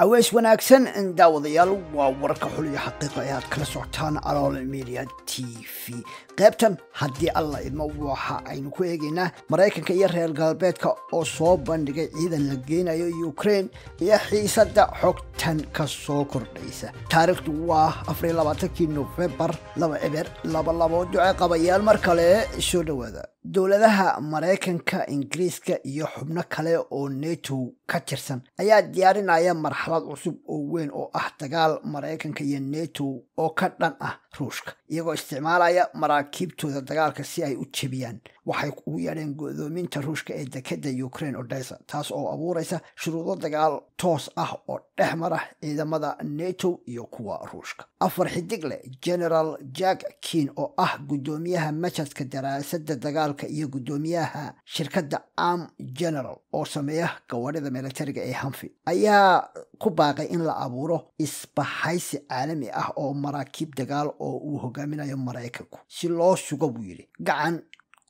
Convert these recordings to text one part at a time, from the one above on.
عواش وناكسن عند وضيال وورك حلية حقيقة كلا سعتان على الميديا تي في قيبتن هدي الله الموضوع عين كويجينا مريكا كير ريال غالبيت كأصوب بندقى إذا لقينا يو يوكرين يا حيسة دا حكتن كسو كرديسة تاريخ دواه أفريل لباتكي نوفمبر لبا إبر لبا لبا دعا قبيال مركالي شو دواذا dowladaha maraykanka ingiriiska iyo xubno kale oo neto ka tirsan ayaa diyaarinaya marxalad cusub oo weyn oo ah dagaal maraykanka iyo neto oo ka dhan ah ruushka iyagoo isticmaalaya maraakiibtooda dagaalka si ay u jebiyaan waxay ugu yeedheen godoominta ruushka ee dekedda ukrain odesa taas oo abuuraysa shuruudo dagaal toos ah oo dhex mara ciidamada nato iyo kuwa ruushka afar xidigle generaal jack kiin oo ah guddoomiyaha majadka daraasadda dagaalka iyo guddoomiyaha shirkadda am general oo sameeya gawaadhida milatariga ee hamfi ayaa ku baaqay in la abuuro isbahaysi caalami ah oo maraakiib dagaal oo uu hogaaminayo maraykanku si loo sugo buu yidhi gacan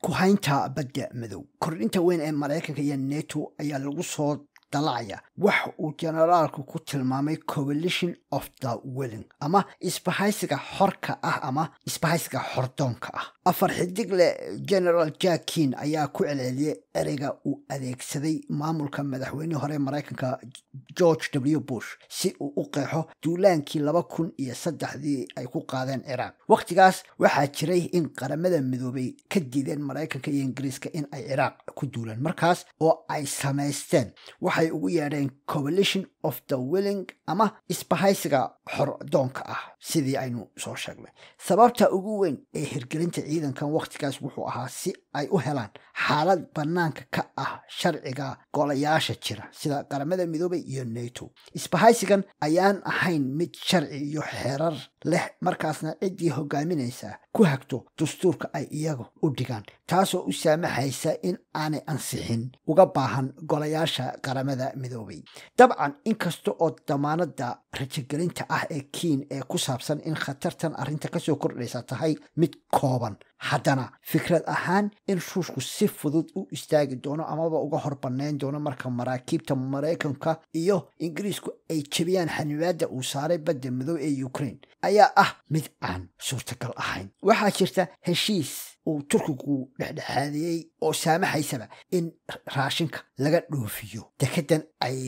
kuhaynta badda madow kordhinta weyn ee maraykanka iyo neto ayaa lagu soo dalacaya wax uu jenaraalku ku tilmaamay coalition of the willing ama isbahaysiga xorka ah ama isbahaysiga xordoonka ah afar xidig leh generaal jakin ayaa ku celceliyay ereyga uu adeegsaday maamulka madaxweyne hore maraykanka george w bush si uu u qeexo duulaankii laba kun iyo saddexdii ay ku qaadeen ciraaq wakhtigaas waxaa jiray in qaramada midoobay ka diideen maraykanka iyo ingiriiska in ay ciraaq ku duulaan markaas oo ay samaysteen waxay ugu yeedheen coalition of the willing ama isbahaysiga xordoonka ah sidii aynu soo sheegnay sababta ugu weyn ee hirgelinta ciidankan wakhtigaas wuxuu ahaa si ay u helaan xaalad bannaanka ka ah sharciga golayaasha jira sida qaramada midoobay iyo nato isbahaysigan ayaan ahayn mid sharci iyo xerar leh markaasna ciddii hogaaminaysa ku hagto dastuurka ay iyaga u dhigaan taasoo u saamaxaysa in aanay ansixin uga baahan golayaasha qaramada midoobay dabcan inkasta oo damaanada rajagelinta ah ee kiin ee ku saabsan in khatartan arrinta kasoo kordhaysa tahay mid kooban haddana fikrad ahaan in ruushku si fudud u istaagi doono amaba uga hor bannayn doono marka maraakiibta maraykanka iyo ingiriisku ay jebiyaan xanibaada uu saaray badda madow ee ukraine ayaa ah mid aan suurtagal ahayn waxaa jirta heshiis uu turkigu dhexdhexaadiyey oo saamaxaysaba in raashinka laga dhoofiyo dekeddan ay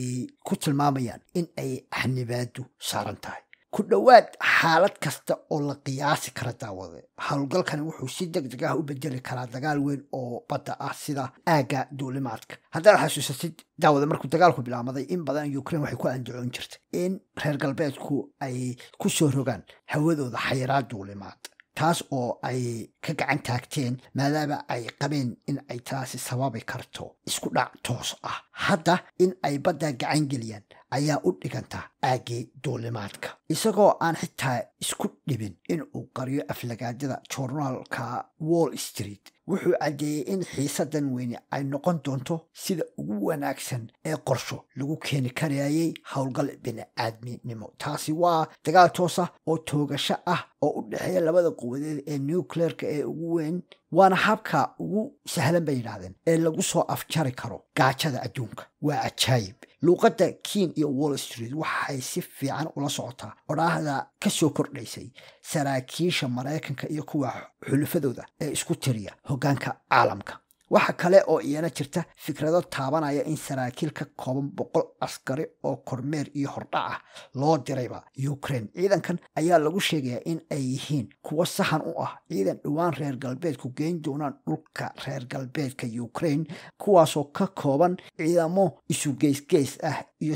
ku tilmaamayaan in ay xanibaadu saaran tahay ku dhowaad xaalad kasta oo la qiyaasi kara daawade howlgalkani wuxuu si deg deg ah u bedeli karaa dagaal weyn oo badda ah sida aagga duulimaadka haddaad xasuusatid daawade markuu dagaalku bilaamaday in badan ukraine waxay ku andacoon jirtay in reer galbeedku ay ku soo rogaan hawadooda xayiraad duulimaad taas oo ay ka gacan taagteen maadaama ay qabeen in ay taasi sababi karto isku dhac toos ah hadda in ay badda gacan geliyaan ayaa u dhiganta aaggii duulimaadka isagoo aan xitaa isku dhibin in uu qariyo aflagaadyada journaalka wall street wuxuu caddeeyey in xiisadan weyni ay noqon doonto sida ugu wanaagsan ee qorsho lagu keeni karayay howlgal bini aadminimo taasi waa dagaal toosa oo toogasho ah oo u dhexeeya labada quwadeed ee nucleerka ee ugu weyn waana habka ugu sahlan bay yidhaahdeen ee lagu soo afjari karo gaajada adduunka waa ajaayib luuqadda kiin iyo wall street waxay si fiican ula socotaa odhaahda ka soo kordhaysay saraakiisha maraykanka iyo kuwa xulufadooda ee isku tiriya hoggaanka caalamka waxa kale oo iyana jirta fikrado taabanaya in saraakiil ka kooban boqol askari oo kormeer iyo hordhac ah loo dirayba ukraine ciidankan ayaa lagu sheegayaa in ay yihiin kuwo sahan u ah ciidan dhowaan reer galbeedku geyn doonaan dhulka reer galbeedka ukraine kuwaasoo ka kooban ciidamo isu geysgeys ah iyo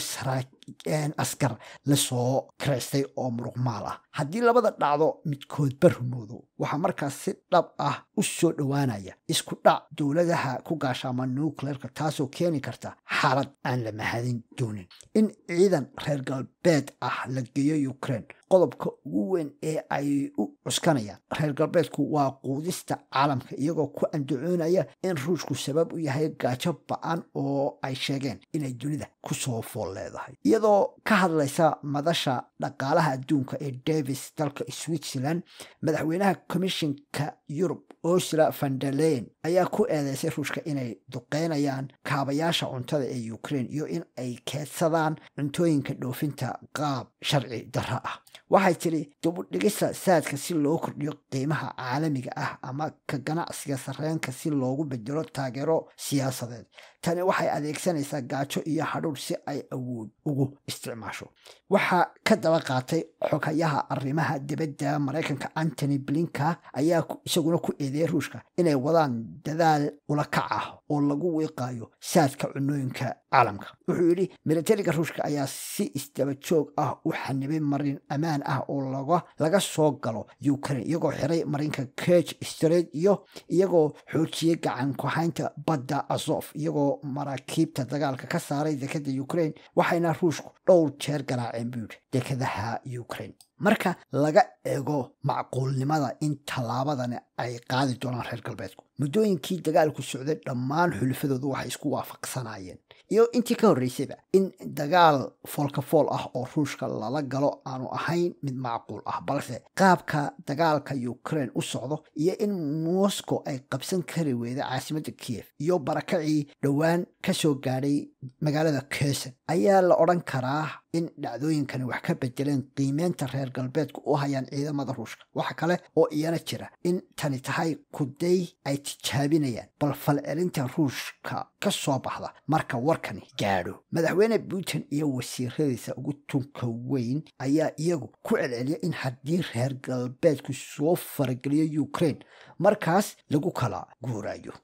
askar lasoo kiraystay oo muruqmaal ah haddii labada dhacdo midkoodba rumoodo waxaa markaas si dhab ah u soo dhowaanaya isku dhac dowladaha ku gaashaama nukleerka taasoo keeni karta xaalad aan la mahadin doonin in ciidan reer galbeed ah la geeyo ukraine qodobka ugu weyn ee ay u cuskanayaan reer galbeedku waa quudista caalamka iyagoo ku andacoonaya in ruushku sabab u yahay gaajo ba-an oo ay sheegeen inay dunida ku soo fool leedahay iyadoo ka hadlaysa madasha dhaqaalaha adduunka ee davis dalka switzerland madaxweynaha komishinka yurub ursula vandaleyn ayaa ku eedeysay ruushka inay duqeynayaan kaabayaasha cuntada ee ukraine iyo in ay keedsadaan cuntooyinka dhoofinta qaab sharci darro ah waxay tidhi dibudhigista saadka si loo kordhiyo qiimaha caalamiga ah ama ka ganacsiga sarreenka si loogu bedelo taageero siyaasadeed tani waxay adeegsanaysaa gaajo iyo hadhuur si ay awood ugu isticmaasho waxaa ka daba qaatay xoghayaha arrimaha dibadda maraykanka antony blink maraykanka ayaa isaguna ku eedeeyay ruushka inay wadaan dadaal ula kac ah oo lagu wiiqaayo saadka cunooyinka caalamka wuxuu yidhi milatariga ruushka ayaa si isdaba joog ah u xanibay marin ammaan ah oo laga soo galo ukraine iyagoo xiray marinka kerch strate iyo iyagoo xoojiyey gacan kuhaynta badda azof iyagoo maraakiibta dagaalka ka saaray dekada ukraine waxayna ruushku dhowr jeer garaaceen buu yidhi dekadaha ukraine marka laga eego macquulnimada in tallaabadani ay qaadi doonaan reer galbeedku muddooyinkii dagaalku socday dhammaan xulufadoodu waxay isku waafaqsanaayeen iyo intii ka horreysayba in dagaal foolkafool ah oo ruushka lala galo aanu ahayn mid macquul ah balse qaabka dagaalka ukraine u socdo iyo in moscow ay qabsan kari weyda caasimadda kiyev iyo barakacii dhowaan ka soo gaadhay magaalada kerson ayaa la odhan karaa in dhacdooyinkani wax ka bedeleen qiimeynta reer galbeedku u hayaan ciidamada ruushka waxa kale oo iyana jira in tani tahay kudday ay tijaabinayaan bal falcelinta ruushka ka soo baxda marka warkani gaadho madaxweyne putin iyo wasiiradiisa ugu tunka weyn ayaa iyagu ku celceliya in haddii reer galbeedku soo farageliyo ukraine markaas lagu kala guuraayo